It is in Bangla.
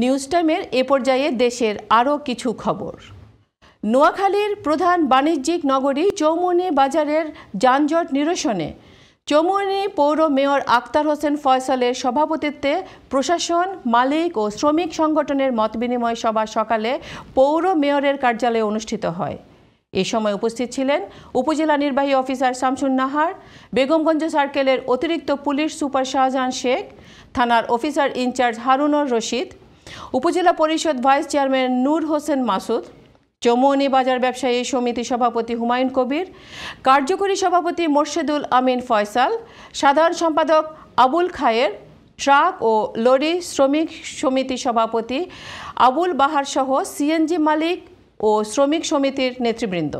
নিউজ টাইমের এ পর্যায়ে দেশের আরও কিছু খবর নোয়াখালীর প্রধান বাণিজ্যিক নগরী চৌমনি বাজারের যানজট নিরসনে চৌমনি পৌর মেয়র আক্তার হোসেন ফয়সালের সভাপতিত্বে প্রশাসন মালিক ও শ্রমিক সংগঠনের মতবিনিময় সভা সকালে পৌর মেয়রের কার্যালয়ে অনুষ্ঠিত হয় এ সময় উপস্থিত ছিলেন উপজেলা নির্বাহী অফিসার শামসুন নাহার বেগমগঞ্জ সার্কেলের অতিরিক্ত পুলিশ সুপার শাহজাহান শেখ থানার অফিসার ইনচার্জ হারুনর রশিদ উপজেলা পরিষদ ভাইস চেয়ারম্যান নূর হোসেন মাসুদ চৌমনি বাজার ব্যবসায়ী সমিতি সভাপতি হুমায়ুন কবির কার্যকরী সভাপতি মোর্শেদুল আমিন ফয়সাল সাধারণ সম্পাদক আবুল খায়ের ট্রাক ও লরি শ্রমিক সমিতি সভাপতি আবুল বাহার সহ সিএনজি মালিক ও শ্রমিক সমিতির নেতৃবৃন্দ